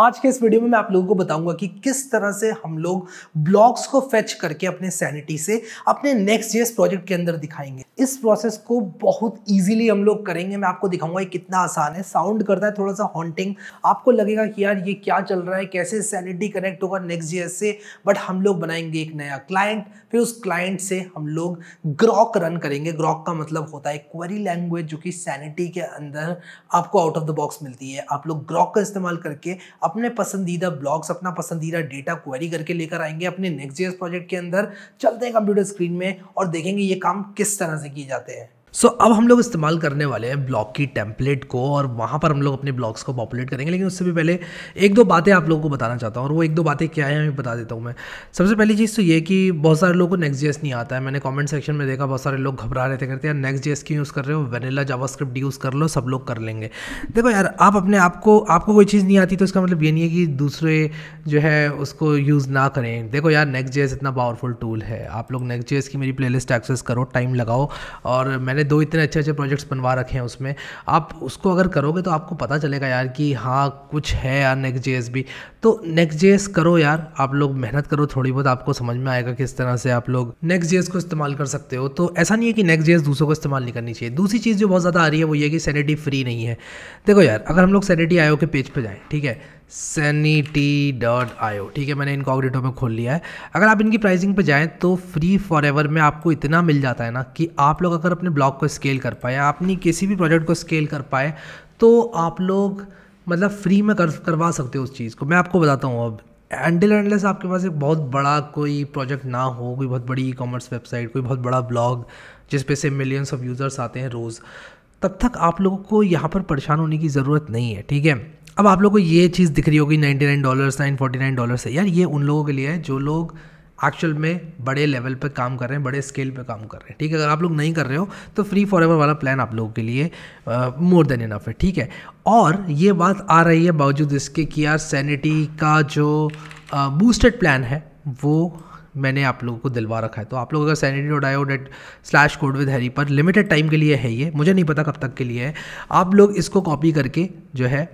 आज के इस वीडियो में मैं आप लोगों को बताऊंगा कि किस तरह से हम लोग ब्लॉग्स को फेच करके अपने सैनिटी से अपने नेक्स्ट जेस प्रोजेक्ट के अंदर दिखाएंगे इस प्रोसेस को बहुत इजीली हम लोग करेंगे मैं आपको दिखाऊंगा ये कितना आसान है साउंड करता है थोड़ा सा हॉन्टिंग आपको लगेगा कि यार ये क्या चल रहा है कैसे सैनिटी कनेक्ट होगा नेक्स्ट जेस से बट हम लोग बनाएंगे एक नया क्लाइंट फिर उस क्लाइंट से हम लोग ग्रॉक रन करेंगे ग्रॉक का मतलब होता है क्वेरी लैंग्वेज जो कि सैनिटी के अंदर आपको आउट ऑफ द बॉक्स मिलती है आप लोग ग्रॉक का इस्तेमाल करके अपने पसंदीदा ब्लॉग्स अपना पसंदीदा डेटा क्वेरी करके लेकर आएंगे अपने नेक्स्ट जेएस प्रोजेक्ट के अंदर चलते हैं कंप्यूटर स्क्रीन में और देखेंगे ये काम किस तरह से किए जाते हैं सो so, अब हम लोग इस्तेमाल करने वाले हैं ब्लॉग की टेम्पलेट को और वहाँ पर हम लोग अपने ब्लॉग्स को पॉपुलेट करेंगे लेकिन उससे भी पहले एक दो बातें आप लोगों को बताना चाहता हूँ और वो एक दो बातें क्या है मैं बता देता हूँ मैं सबसे पहली चीज़ तो ये कि बहुत सारे लोगों को नेक्स्ट जेस नहीं आता है मैंने कॉमेंट सेक्शन में देखा बहुत सारे लोग घबरा रहे थे करते यार नेक्स्ट जेस क्यों यूज़ कर रहे हो वेनिला जावा यूज़ कर लो सब लोग कर लेंगे देखो यार आप अपने आप को आपको कोई चीज़ नहीं आती तो इसका मतलब ये नहीं है कि दूसरे जो है उसको यूज़ ना करें देखो यार नेक्स्ट जेस इतना पावरफुल टूल है आप लोग नेक्स्ट जेस की मेरी प्ले एक्सेस करो टाइम लगाओ और मैंने मैंने दो इतने अच्छे अच्छे प्रोजेक्ट्स बनवा रखे हैं उसमें आप उसको अगर करोगे तो आपको पता चलेगा यार कि हाँ कुछ है यार नेक्स्ट जे भी तो नेक्स्ट जे करो यार आप लोग मेहनत करो थोड़ी बहुत आपको समझ में आएगा किस तरह से आप लोग नेक्स्ट जे को इस्तेमाल कर सकते हो तो ऐसा नहीं है कि नेक्स्ट जे दूसरों को इस्तेमाल नहीं करनी चाहिए दूसरी चीज़ जो बहुत ज़्यादा आ रही है वो ये कि सैनिटी फ्री नहीं है देखो यार अगर हम लोग सैनिटी आयो के पेज पर जाएँ ठीक है सैनिटी डॉट आयो ठीक है मैंने इनको इनकॉग्रेटो में खोल लिया है अगर आप इनकी प्राइसिंग पे जाएँ तो फ्री फॉर एवर में आपको इतना मिल जाता है ना कि आप लोग अगर अपने ब्लॉग को स्केल कर पाए अपनी किसी भी प्रोजेक्ट को स्केल कर पाए तो आप लोग मतलब फ्री में कर करवा सकते हो उस चीज़ को मैं आपको बताता हूँ अब एंडल एंडलेस आपके पास एक बहुत बड़ा कोई प्रोजेक्ट ना हो कोई बहुत बड़ी ई कॉमर्स वेबसाइट कोई बहुत बड़ा ब्लॉग जिस पे से मिलियंस ऑफ यूज़र्स आते हैं रोज़ तब तक आप लोगों को यहाँ पर परेशान होने की ज़रूरत नहीं है ठीक है अब आप लोग को ये चीज़ दिख रही होगी ninety nine dollars nine forty nine dollars है यार ये उन लोगों के लिए है जो लोग एक्चुअल में बड़े लेवल पे काम कर रहे हैं बड़े स्केल पे काम कर रहे हैं ठीक है अगर आप लोग नहीं कर रहे हो तो फ्री फॉर एवर वाला प्लान आप लोगों के लिए मोर देन इनफ है ठीक है और ये बात आ रही है बावजूद इसके कि यार सैनिटी का जो बूस्टेड प्लान है वो मैंने आप लोगों को दिलवा रखा है तो आप लोग अगर sanity dot I date slash code with Harry पर लिमिटेड टाइम के लिए है ये मुझे नहीं पता कब तक के लिए है आप लोग इसको कॉपी करके जो है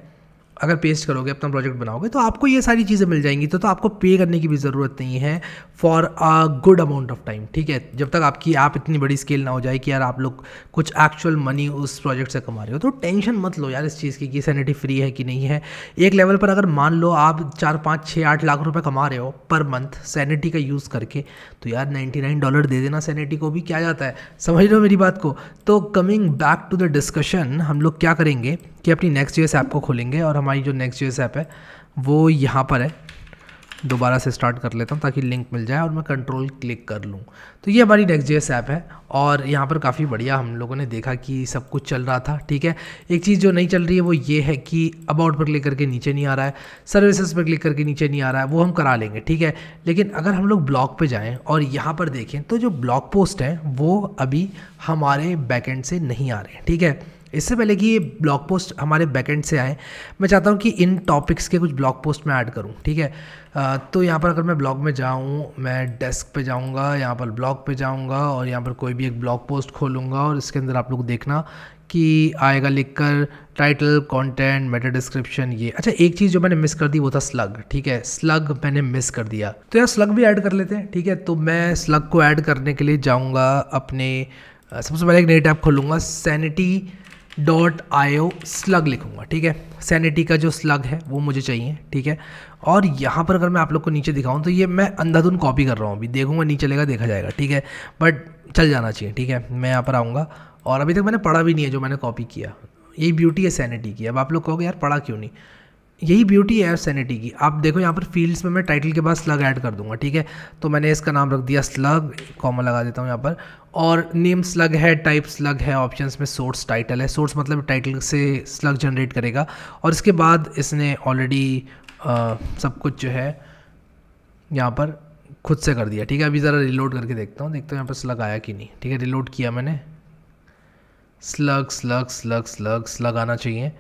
अगर पेस्ट करोगे अपना प्रोजेक्ट बनाओगे तो आपको ये सारी चीज़ें मिल जाएंगी तो, तो आपको पे करने की भी ज़रूरत नहीं है for a good amount of time ठीक है जब तक आपकी आप इतनी बड़ी स्केल ना हो जाए कि यार आप लोग कुछ एक्चुअल मनी उस प्रोजेक्ट से कमा रहे हो तो टेंशन मत लो यार इस चीज़ की कि सैनिटी फ्री है कि नहीं है एक लेवल पर अगर मान लो आप चार पाँच छः आठ लाख रुपये कमा रहे हो पर मंथ सैनिटी का यूज़ करके तो यार नाइन्टी नाइन डॉलर दे देना सैनिटी को भी क्या जाता है समझ लो मेरी बात को तो coming back to the discussion हम लोग क्या करेंगे कि अपनी नेक्स्ट ईयर ऐप को खोलेंगे और हम हमारी जो नेक्स्ट जेस ऐप है वो यहाँ पर है दोबारा से स्टार्ट कर लेता हूँ ताकि लिंक मिल जाए और मैं कंट्रोल क्लिक कर लूँ तो ये हमारी नेक्स्ट जेस ऐप है और यहाँ पर काफ़ी बढ़िया हम लोगों ने देखा कि सब कुछ चल रहा था ठीक है एक चीज़ जो नहीं चल रही है वो ये है कि अबाउट पर क्लिक करके नीचे नहीं आ रहा है सर्विसेज पर क्लिक करके नीचे नहीं आ रहा है वो हम करा लेंगे ठीक है लेकिन अगर हम लोग ब्लॉग पर जाएँ और यहाँ पर देखें तो जो ब्लॉग पोस्ट हैं वो अभी हमारे बैकेंड से नहीं आ रहे हैं ठीक है इससे पहले कि ये ब्लॉग पोस्ट हमारे बैकेंड से आए मैं चाहता हूँ कि इन टॉपिक्स के कुछ ब्लॉग पोस्ट मैं ऐड करूँ ठीक है तो यहाँ पर अगर मैं ब्लॉग में जाऊँ मैं डेस्क पे जाऊँगा यहाँ पर ब्लॉग पे जाऊँगा और यहाँ पर कोई भी एक ब्लॉग पोस्ट खोलूँगा और इसके अंदर आप लोग देखना कि आएगा लिखकर टाइटल कंटेंट मेटा डिस्क्रिप्शन ये अच्छा एक चीज़ जो मैंने मिस कर दी वो था स्लग ठीक है स्लग मैंने मिस कर दिया तो यार स्लग भी ऐड कर लेते हैं ठीक है तो मैं स्लग को ऐड करने के लिए जाऊँगा अपने सबसे पहले एक नई टैप खोलूँगा सैनिटी डॉट आयो स्लग लिखूंगा ठीक है सैनिटी का जो स्लग है वो मुझे चाहिए ठीक है और यहाँ पर अगर मैं आप लोग को नीचे दिखाऊँ तो ये मैं अंधाधुन कॉपी कर रहा हूँ अभी देखूँगा नीचे लेगा देखा जाएगा ठीक है बट चल जाना चाहिए ठीक है मैं यहाँ पर आऊँगा और अभी तक मैंने पढ़ा भी नहीं है जो मैंने कॉपी किया यही ब्यूटी है सैनिटी की अब आप लोग कहोगे यार पढ़ा क्यों नहीं यही ब्यूटी है सैनिटी की आप देखो यहाँ पर फील्ड्स में मैं टाइटल के बाद स्लग ऐड कर दूंगा ठीक है तो मैंने इसका नाम रख दिया स्लग कॉमा लगा देता हूँ यहाँ पर और नेम स्लग है टाइप स्लग है ऑप्शंस में सोर्स टाइटल है सोर्स मतलब टाइटल से स्लग जनरेट करेगा और इसके बाद इसने ऑलरेडी सब कुछ जो है यहाँ पर खुद से कर दिया ठीक है अभी ज़रा रिलोड करके देखता हूँ देखता हूँ यहाँ पर स्लग आया कि नहीं ठीक है रिलोड किया मैंने slug slug slug slug slug आना चाहिए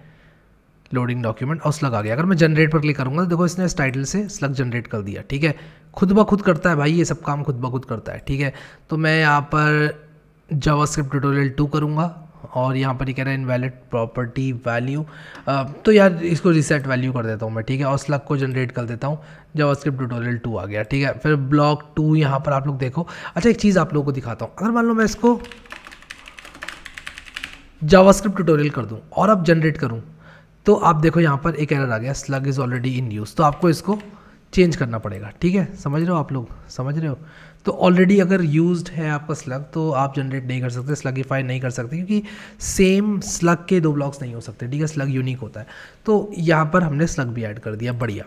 लोडिंग डॉक्यूमेंट और स्लग आ गया अगर मैं जनरेट पर क्लिक करूँगा तो देखो इसने इस टाइटल से स्लग जनरेट कर दिया ठीक है खुद ब खुद करता है भाई ये सब काम खुद ब खुद करता है ठीक है तो मैं यहाँ पर जावास्क्रिप्ट ट्यूटोरियल टू करूँगा और यहाँ पर ये कह रहा है इनवैलिड प्रॉपर्टी वैल्यू तो यार इसको रिसेट वैल्यू कर देता हूँ मैं ठीक है और स्लग को जनरेट कर देता हूँ जावास्क्रिप्ट ट्यूटोरियल टू आ गया ठीक है फिर ब्लॉक टू यहाँ पर आप लोग देखो अच्छा एक चीज़ आप लोगों को दिखाता हूँ अगर मान लो मैं इसको जावास्क्रिप्ट ट्यूटोरियल कर दूँ और अब जनरेट करूँ तो आप देखो यहाँ पर एक एरर आ गया slug is already in use तो आपको इसको चेंज करना पड़ेगा ठीक है समझ रहे हो आप लोग समझ रहे हो तो ऑलरेडी अगर यूज है आपका स्लग तो आप जनरेट नहीं कर सकते स्लगीफाई नहीं कर सकते क्योंकि सेम स्लग के दो ब्लॉक्स नहीं हो सकते ठीक है स्लग यूनिक होता है तो यहाँ पर हमने स्लग भी ऐड कर दिया बढ़िया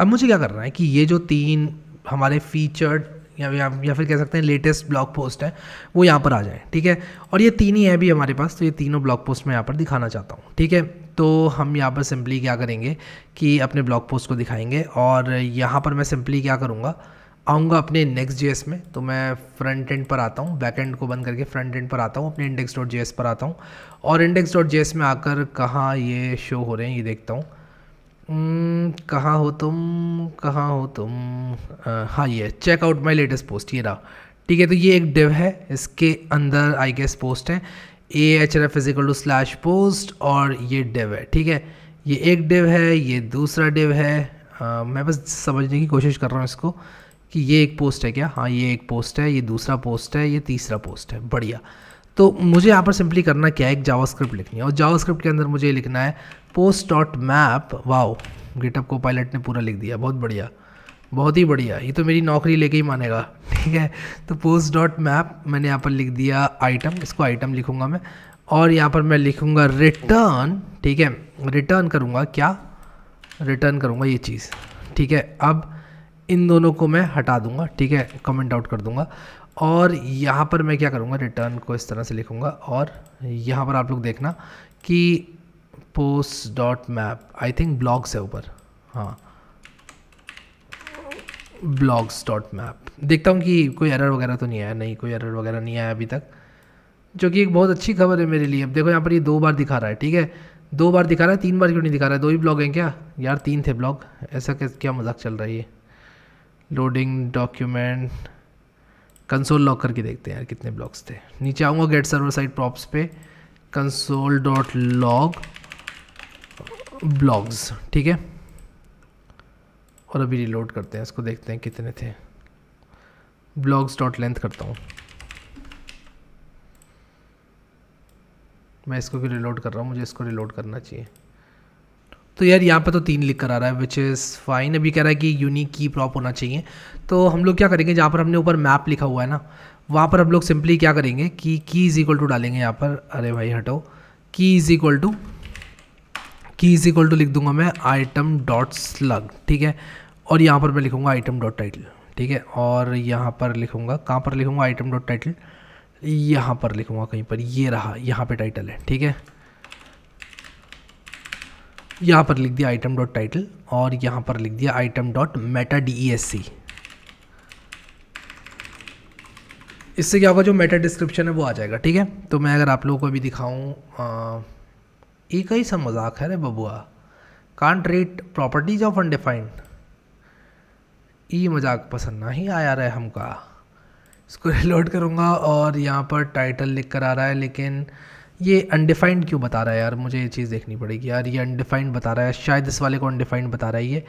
अब मुझे क्या करना है कि ये जो तीन हमारे फीचर्ड या, या या फिर कह सकते हैं लेटेस्ट ब्लॉग पोस्ट है वो यहाँ पर आ जाए ठीक है और ये तीन ही है भी हमारे पास तो ये तीनों ब्लॉग पोस्ट मैं यहाँ पर दिखाना चाहता हूँ ठीक है तो हम यहाँ पर सिंपली क्या करेंगे कि अपने ब्लॉग पोस्ट को दिखाएंगे और यहाँ पर मैं सिंपली क्या करूँगा आऊँगा अपने नेक्स्ट जेएस में तो मैं फ्रंट एंड पर आता हूँ बैक एंड को बंद करके फ्रंट एंड पर आता हूँ अपने इंडेक्स डॉट जेएस पर आता हूँ और इंडेक्स डॉट जेएस में आकर कहाँ ये शो हो रहे हैं ये देखता हूँ hmm, कहाँ हो तुम कहाँ हो तुम आ, हाँ ये check out my latest post ये रहा ठीक है तो ये एक डिव है इसके अंदर आई गेस पोस्ट है A H F is equal to slash post और ये डिव है ठीक है ये एक डिव है ये दूसरा डिव है आ, मैं बस समझने की कोशिश कर रहा हूँ इसको कि ये एक पोस्ट है क्या हाँ ये एक पोस्ट है ये दूसरा पोस्ट है ये तीसरा पोस्ट है बढ़िया तो मुझे यहाँ पर सिंपली करना क्या है एक जावास्क्रिप्ट लिखनी है और जावास्क्रिप्ट के अंदर मुझे लिखना है post dot map wow GitHub Copilot ने पूरा लिख दिया बहुत बढ़िया बहुत ही बढ़िया ये तो मेरी नौकरी लेके ही मानेगा ठीक है तो पोस्ट डॉट मैप मैंने यहाँ पर लिख दिया आइटम इसको आइटम लिखूँगा मैं और यहाँ पर मैं लिखूँगा रिटर्न ठीक है रिटर्न करूँगा क्या रिटर्न करूँगा ये चीज़ ठीक है अब इन दोनों को मैं हटा दूँगा ठीक है कमेंट आउट कर दूँगा और यहाँ पर मैं क्या करूँगा रिटर्न को इस तरह से लिखूँगा और यहाँ पर आप लोग देखना कि post dot map I think blogs है ऊपर हाँ ब्लॉग्स डॉट मैप देखता हूँ कि कोई एरर वगैरह तो नहीं आया नहीं कोई एरर वगैरह नहीं आया अभी तक जो कि एक बहुत अच्छी खबर है मेरे लिए अब देखो यहाँ पर ये दो बार दिखा रहा है ठीक है दो बार दिखा रहा है तीन बार क्यों नहीं दिखा रहा है दो ही ब्लॉग हैं क्या यार तीन थे ब्लॉग ऐसा क्या मजाक चल रहा है ये लोडिंग डॉक्यूमेंट कंसोल लॉक करके देखते हैं यार कितने ब्लॉग्स थे नीचे आऊँगा गेट सर्वर साइड प्रॉप्स पे कंसोल डॉट लॉग ब्लॉग्स ठीक है और अभी रिलोड करते हैं इसको देखते हैं कितने थे ब्लॉग्स डॉट लेंथ करता हूँ मैं इसको भी रिलोड कर रहा हूँ मुझे इसको रिलोड करना चाहिए तो यार यहाँ पर तो तीन लिख कर आ रहा है विच इज़ फाइन अभी कह रहा है कि यूनिक की प्रॉप होना चाहिए तो हम लोग क्या करेंगे जहाँ पर हमने ऊपर मैप लिखा हुआ है ना वहाँ पर हम लोग सिंपली क्या करेंगे कि की इज़ इक्वल टू डालेंगे यहाँ पर अरे भाई हटो key is equal to key is equal to लिख दूंगा मैं आइटम डॉट स्लग ठीक है और यहाँ पर मैं लिखूंगा आइटम डॉट टाइटल ठीक है और यहाँ पर लिखूंगा कहाँ पर लिखूंगा आइटम डॉट टाइटल यहाँ पर लिखूंगा कहीं पर ये रहा यहाँ पे टाइटल है ठीक है यहाँ पर लिख दिया आइटम डॉट टाइटल और यहाँ पर लिख दिया item dot meta D E S C इससे क्या होगा जो मेटा डिस्क्रिप्शन है वो आ जाएगा ठीक है तो मैं अगर आप लोगों को अभी दिखाऊँ एक ही सा मजाक है रे बबुआ can't treat properties of undefined ई मजाक पसंद नहीं आया रहा है हमका इसको रिलोड करूँगा और यहाँ पर टाइटल लिख कर आ रहा है लेकिन ये अनडिफाइंड क्यों बता रहा है यार मुझे ये चीज़ देखनी पड़ेगी यार ये अनडिफाइंड बता रहा है शायद इस वाले को अनडिफाइंड बता रहा है ये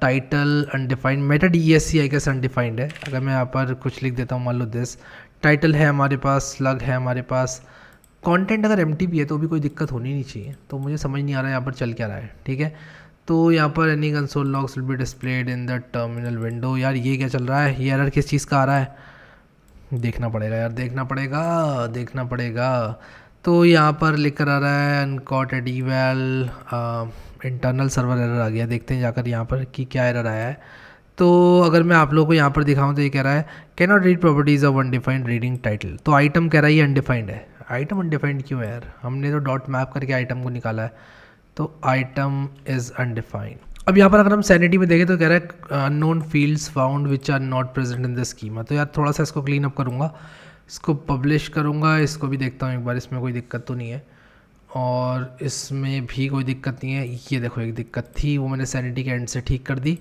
title undefined meta D S C I कैसे अनडिफाइंड है अगर मैं यहाँ पर कुछ लिख देता हूँ मान लो दिस टाइटल है हमारे पास स्लग है हमारे पास कंटेंट अगर एम है तो भी कोई दिक्कत होनी नहीं चाहिए तो मुझे समझ नहीं आ रहा है यहाँ पर चल क्या रहा है ठीक है तो यहाँ पर any console logs will be displayed in the terminal window यार ये क्या चल रहा है ये एरर किस चीज़ का आ रहा है देखना पड़ेगा यार देखना पड़ेगा देखना पड़ेगा तो यहाँ पर लिख कर आ रहा है uncaught internal server error आ गया देखते हैं जाकर यहाँ पर कि क्या एरर आया है तो अगर मैं आप लोगों को यहाँ पर दिखाऊँ तो ये कह रहा है cannot read properties of undefined reading title तो आइटम कह रहा है ये अनडिफाइंड है आइटम अनडिफाइंड क्यों है यार हमने तो डॉट मैप करके आइटम को निकाला है तो आइटम इज़ अनडिफाइंड अब यहाँ पर अगर हम सैनिटी में देखें तो कह रहा है known fields found which are not present in the schema तो यार थोड़ा सा इसको क्लीन अप करूँगा इसको पब्लिश करूँगा इसको भी देखता हूँ एक बार इसमें कोई दिक्कत तो नहीं है और इसमें भी कोई दिक्कत नहीं है ये देखो एक दिक्कत थी वो मैंने सैनिटी के एंड से ठीक कर दी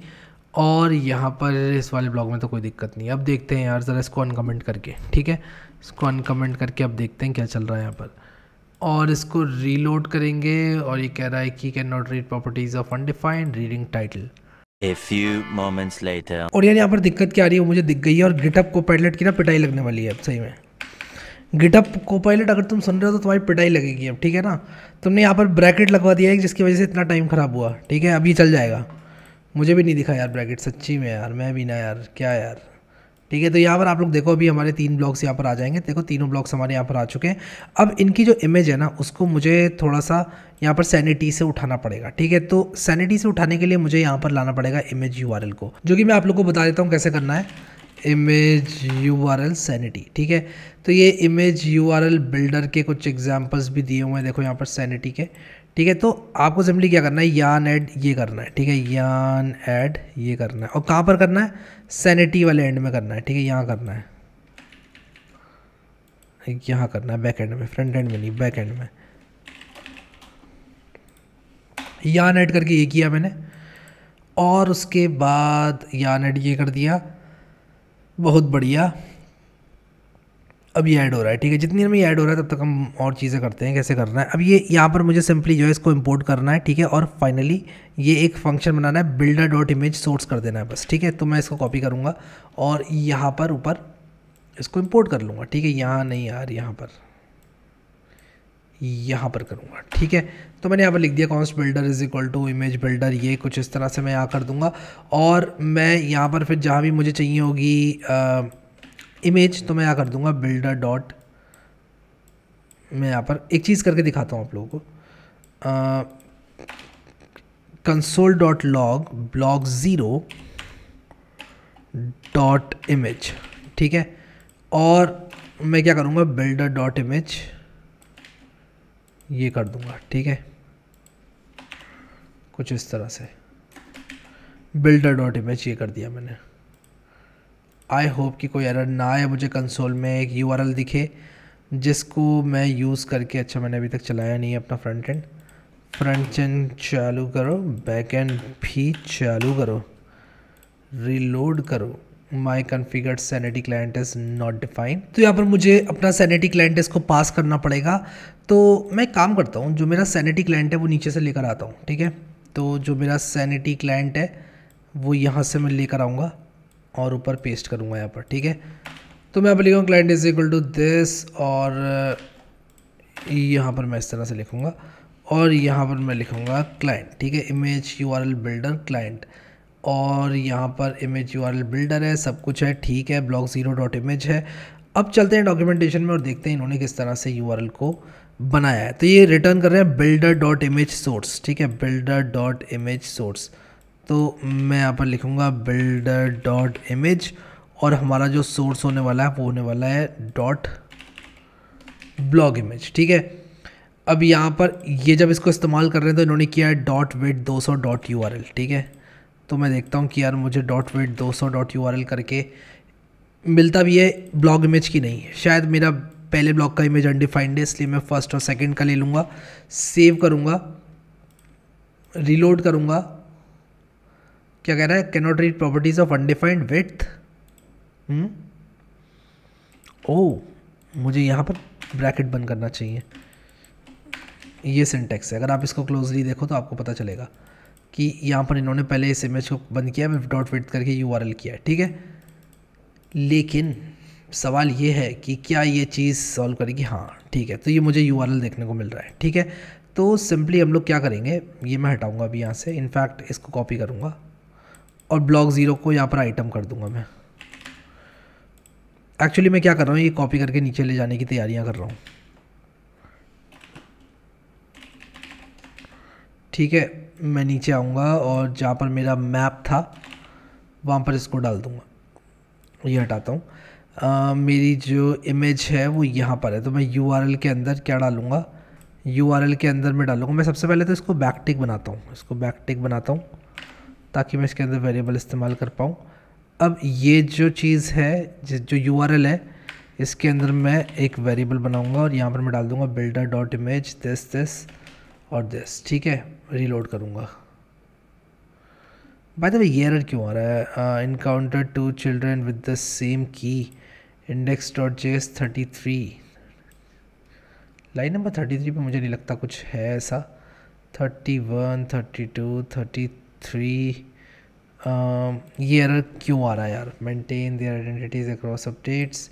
और यहाँ पर इस वाले ब्लॉग में तो कोई दिक्कत नहीं अब देखते हैं यार ज़रा इसको अनकमेंट करके ठीक है इसको अनकमेंट करके अब देखते हैं क्या चल रहा है यहाँ पर और इसको रीलोड करेंगे और ये कह रहा है कि cannot read properties of undefined reading title A few moments later. और यार यहाँ पर दिक्कत क्या आ रही है वो मुझे दिख गई है और गिटअप को पायलट की ना पिटाई लगने वाली है अब सही में गिटअप को पायलट अगर तुम सुन रहे हो तो तुम्हारी पिटाई लगेगी अब ठीक है ना तुमने यहाँ पर ब्रैकेट लगवा दिया है जिसकी वजह से इतना टाइम ख़राब हुआ ठीक है अभी चल जाएगा मुझे भी नहीं दिखा यार ब्रैकेट सच्ची में यार मैं भी ना यार क्या यार ठीक है तो यहाँ पर आप लोग देखो अभी हमारे तीन ब्लॉग्स यहाँ पर आ जाएंगे देखो तीनों ब्लॉग्स हमारे यहाँ पर आ चुके हैं अब इनकी जो इमेज है ना उसको मुझे थोड़ा सा यहाँ पर सैनिटी से उठाना पड़ेगा ठीक है तो सैनिटी से उठाने के लिए मुझे यहाँ पर लाना पड़ेगा इमेज यू को जो कि मैं आप लोग को बता देता हूँ कैसे करना है इमेज यू आर एल सैनिटी ठीक है तो ये इमेज यू आर एल बिल्डर के कुछ एग्जाम्पल्स भी दिए हुए हैं देखो यहाँ पर सैनिटी के ठीक है तो आपको सिंपली क्या करना है यान ऐड ये करना है ठीक है यान ऐड ये करना है और कहाँ पर करना है सैनिटी वाले एंड में करना है ठीक है यहाँ करना है यहाँ करना है बैक एंड में फ्रंट एंड में नहीं बैक एंड में यान ऐड करके ये किया मैंने और उसके बाद यान ऐड ये कर दिया बहुत बढ़िया अब ये ऐड हो रहा है ठीक है जितनी देर में ऐड हो रहा है तब तक हम और चीज़ें करते हैं कैसे करना है अब ये यहाँ पर मुझे सिंपली जो है इसको इम्पोर्ट करना है ठीक है और फाइनली ये एक फंक्शन बनाना है बिल्डर डॉट इमेज सोर्स कर देना है बस ठीक है तो मैं इसको कॉपी करूँगा और यहाँ पर ऊपर इसको इम्पोर्ट कर लूँगा ठीक है यहाँ नहीं यार यहाँ पर यहाँ पर करूँगा ठीक है तो मैंने यहाँ पर लिख दिया const builder is equal to image builder ये कुछ इस तरह से मैं यहाँ कर दूँगा और मैं यहाँ पर फिर जहाँ भी मुझे चाहिए होगी इमेज तो मैं यहाँ कर दूंगा बिल्डर डॉट मैं यहाँ पर एक चीज़ करके दिखाता हूँ आप लोगों को console dot log blog zero dot image ठीक है और मैं क्या करूँगा बिल्डर डॉट इमेज ये कर दूँगा ठीक है कुछ इस तरह से बिल्डर डॉट इमेज ये कर दिया मैंने आई होप कि कोई एरर ना आए मुझे कंसोल में एक यू दिखे जिसको मैं यूज़ करके अच्छा मैंने अभी तक चलाया नहीं है अपना फ्रंट एंड फ्रंट एंड चालू करो बैक एंड भी चालू करो रीलोड करो my configured sanity client is not define तो यहाँ पर मुझे अपना सैनिटी क्लाइंट इसको पास करना पड़ेगा तो मैं काम करता हूँ जो मेरा सैनिटी क्लाइंट है वो नीचे से लेकर आता हूँ ठीक है तो जो मेरा सैनिटी क्लाइंट है वो यहाँ से मैं लेकर आऊँगा और ऊपर पेस्ट करूँगा यहाँ पर ठीक है तो मैं आप पर लिखूँगा client is equal to this और यहाँ पर मैं इस तरह से लिखूँगा और यहाँ पर मैं लिखूँगा क्लाइंट ठीक है image you R L builder client और यहाँ पर image you R L builder है सब कुछ है ठीक है ब्लॉक ज़ीरो डॉट इमेज है अब चलते हैं डॉक्यूमेंटेशन में और देखते हैं इन्होंने किस तरह से यू आर एल को बनाया है तो ये रिटर्न कर रहे हैं बिल्डर डॉट इमेज सोर्स ठीक है बिल्डर डॉट इमेज सोर्स तो मैं यहाँ पर लिखूँगा बिल्डर डॉट इमेज और हमारा जो सोर्स होने वाला है वो होने वाला है डॉट ब्लॉग इमेज ठीक है अब यहाँ पर ये जब इसको इस्तेमाल कर रहे हैं तो इन्होंने किया है डॉट वेट दो सौ डॉट यू आर एल ठीक है तो मैं देखता हूँ कि यार मुझे डॉट वेट दो सौ डॉट यू आर एल करके मिलता भी है ब्लॉग इमेज की नहीं है शायद मेरा पहले ब्लॉग का इमेज अनडिफाइंड है इसलिए मैं फ़र्स्ट और सेकेंड का ले लूँगा सेव करूँगा रिलोड करूँगा क्या कह रहा है cannot read properties of undefined with oh मुझे यहाँ पर ब्रैकेट बंद करना चाहिए ये सिंटेक्स है अगर आप इसको क्लोजली देखो तो आपको पता चलेगा कि यहाँ पर इन्होंने पहले इस इमेज को बंद किया विफ डॉट विथ करके यू किया है ठीक है लेकिन सवाल ये है कि क्या ये चीज़ सॉल्व करेगी हाँ ठीक है तो ये मुझे यू देखने को मिल रहा है ठीक है तो सिंपली हम लोग क्या करेंगे ये मैं हटाऊंगा अभी यहाँ से इनफैक्ट इसको कॉपी करूँगा और ब्लॉक ज़ीरो को यहाँ पर आइटम कर दूँगा मैं एक्चुअली मैं क्या कर रहा हूँ ये कॉपी करके नीचे ले जाने की तैयारियाँ कर रहा हूँ ठीक है मैं नीचे आऊँगा और जहाँ पर मेरा मैप था वहाँ पर इसको डाल दूँगा ये हटाता हूँ मेरी जो इमेज है वो यहाँ पर है तो मैं यू के अंदर क्या डालूँगा यू के अंदर मैं डालूँगा मैं सबसे पहले तो इसको बैकटिक बनाता हूँ इसको बैकटिक बनाता हूँ ताकि मैं इसके अंदर वेरिएबल इस्तेमाल कर पाऊँ अब ये जो चीज़ है जो यू है इसके अंदर मैं एक वेरिएबल बनाऊँगा और यहाँ पर मैं डाल दूँगा builder dot image this this और दिस ठीक है रीलोड करूँगा बाय द वे ये एरर क्यों आ रहा है encounter two children with the same key index dot J S thirty three line number thirty three पर मुझे नहीं लगता कुछ है ऐसा thirty one thirty two thirty three ये एरर क्यों आ रहा है यार maintain their identities across updates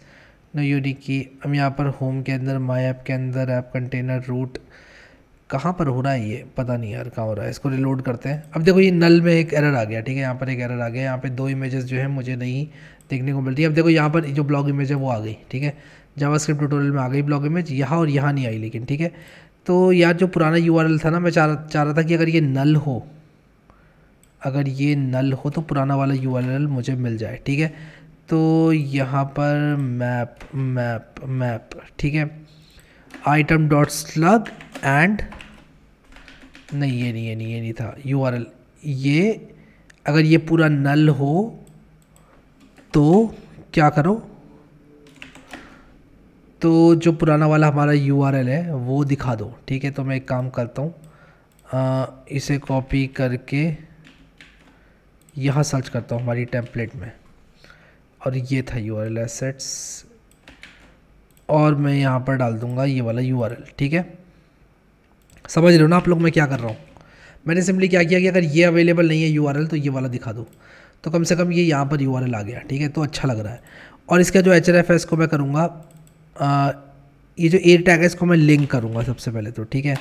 no unique key हम यहाँ पर होम के अंदर माई ऐप के अंदर ऐप कंटेनर रूट कहाँ पर हो रहा है ये पता नहीं यार कहाँ हो रहा है इसको रिलोड करते हैं अब देखो ये नल में एक एरर आ गया ठीक है यहाँ पर एक एरर आ गया यहाँ पे दो इमेजेस जो है मुझे नहीं देखने को मिलती अब देखो यहाँ पर जो ब्लॉग इमेज है वो आ गई ठीक है जावास्क्रिप्ट स्क्रिप्ट ट्यूटोरियल में आ गई ब्लॉग इमेज यहाँ और यहाँ नहीं आई लेकिन ठीक है तो यार जो पुराना यू था ना मैं चाह चाह रहा था कि अगर ये नल हो अगर ये नल हो तो पुराना वाला यू मुझे मिल जाए ठीक है तो यहाँ पर मैप मैप मैप ठीक है आइटम डॉट स्लग एंड नहीं ये नहीं ये नहीं ये नहीं था यू ये अगर ये पूरा नल हो तो क्या करो तो जो पुराना वाला हमारा यू है वो दिखा दो ठीक है तो मैं एक काम करता हूँ इसे कॉपी करके यहाँ सर्च करता हूँ हमारी टेम्पलेट में और ये था यू आर एसेट्स और मैं यहाँ पर डाल दूँगा ये वाला यू ठीक है समझ रहे हो ना आप लोग मैं क्या कर रहा हूँ मैंने सिंपली क्या किया कि अगर ये अवेलेबल नहीं है यू तो ये वाला दिखा दो तो कम से कम ये यहाँ पर यू आ गया ठीक है तो अच्छा लग रहा है और इसका जो एच एफ को मैं करूँगा ये जो एयर टैग है इसको मैं लिंक करूँगा सबसे पहले तो ठीक है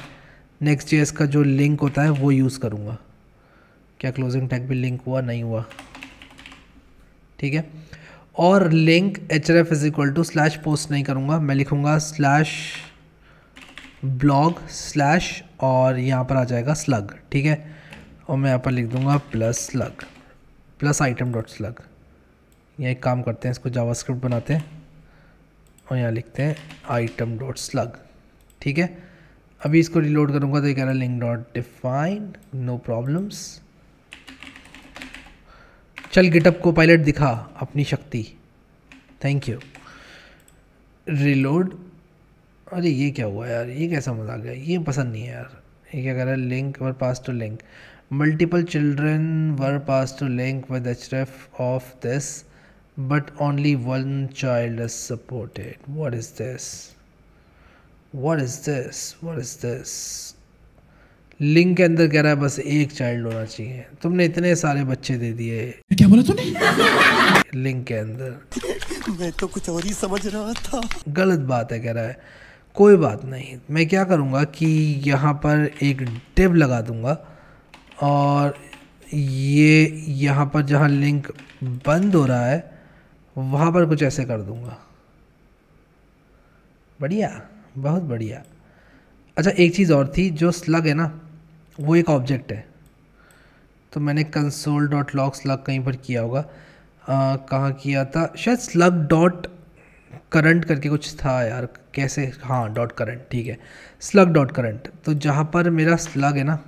नेक्स्ट जे का जो लिंक होता है वो यूज़ करूँगा क्या क्लोजिंग टैग भी लिंक हुआ नहीं हुआ ठीक है और link H R F is equal to slash post नहीं करूँगा मैं लिखूँगा स्लैश ब्लॉग स्लैश और यहाँ पर आ जाएगा स्लग ठीक है और मैं यहाँ पर लिख दूँगा plus slug plus item dot slug यहाँ एक काम करते हैं इसको जावास्क्रिप्ट बनाते हैं और यहाँ लिखते हैं आइटम डॉट स्लग ठीक है अभी इसको रिलोड करूँगा तो ये कह रहा है link dot define no problems चल गिटअप को पायलट दिखा अपनी शक्ति थैंक यू रिलोड अरे ये क्या हुआ यार ये कैसा मजा गया ये पसंद नहीं है यार ये क्या कह रहा है link were passed to link multiple children were passed to link with ref of this but only one child is supported what is this what is this what is this link के अंदर कह रहा है बस एक child होना चाहिए तुमने इतने सारे बच्चे दे दिए क्या बोला तूने लिंक के अंदर मैं तो कुछ और ही समझ रहा था गलत बात है कह रहा है कोई बात नहीं मैं क्या करूँगा कि यहाँ पर एक डिब लगा दूँगा और ये यहाँ पर जहाँ लिंक बंद हो रहा है वहाँ पर कुछ ऐसे कर दूँगा बढ़िया बहुत बढ़िया अच्छा एक चीज़ और थी जो स्लग है ना वो एक ऑब्जेक्ट है तो मैंने कंसोल डॉट लॉग स्लग कहीं पर किया होगा कहाँ किया था शायद स्लग डॉट करंट करके कुछ था यार कैसे हाँ डॉट करंट ठीक है स्लग डॉट करंट तो जहाँ पर मेरा स्लग है ना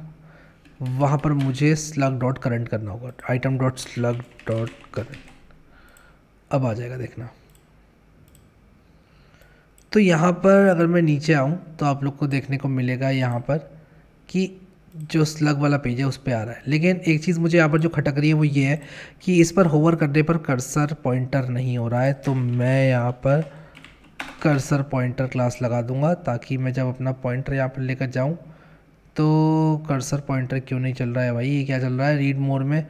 वहाँ पर मुझे स्लग डॉट करंट करना होगा item dot slug dot current अब आ जाएगा देखना तो यहाँ पर अगर मैं नीचे आऊँ तो आप लोग को देखने को मिलेगा यहाँ पर कि जो स्लग वाला पेज है उस पर आ रहा है लेकिन एक चीज़ मुझे यहाँ पर जो खटक रही है वो ये है कि इस पर होवर करने पर कर्सर पॉइंटर नहीं हो रहा है तो मैं यहाँ पर कर्सर पॉइंटर क्लास लगा दूँगा ताकि मैं जब अपना पॉइंटर यहाँ पर लेकर जाऊँ तो कर्सर पॉइंटर क्यों नहीं चल रहा है भाई ये क्या चल रहा है रीड मोड में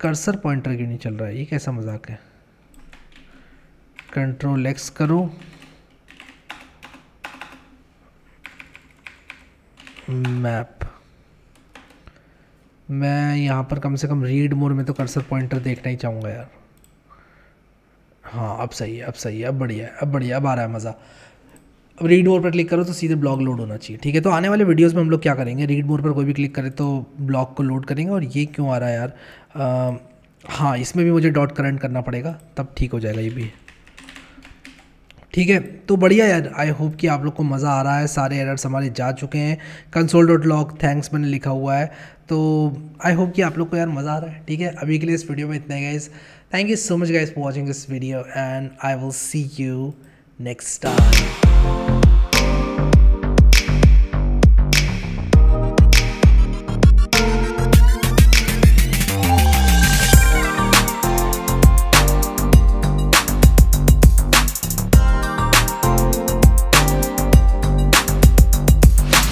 कर्सर पॉइंटर क्यों नहीं चल रहा है ये कैसा मजाक है कंट्रोल एक्स करो मैप मैं यहाँ पर कम से कम रीड मोड में तो कर्सर पॉइंटर देखना ही चाहूँगा यार हाँ अब सही है अब सही है अब बढ़िया है अब बढ़िया अब आ रहा है मज़ा अब रीड मोड पर क्लिक करो तो सीधे ब्लॉग लोड होना चाहिए ठीक है तो आने वाले वीडियोस में हम लोग क्या करेंगे रीड मोड पर कोई भी क्लिक करे तो ब्लॉग को लोड करेंगे और ये क्यों आ रहा है यार आ, हाँ इसमें भी मुझे डॉट करंट करना पड़ेगा तब ठीक हो जाएगा ये भी ठीक है तो बढ़िया यार आई होप कि आप लोग को मज़ा आ रहा है सारे एरर्स हमारे जा चुके हैं कंसोल डॉट लॉग थैंक्स मैंने लिखा हुआ है तो आई होप कि आप लोग को यार मज़ा आ रहा है ठीक है अभी के लिए इस वीडियो में इतना guys thank you so much guys for watching this video and I will see you next time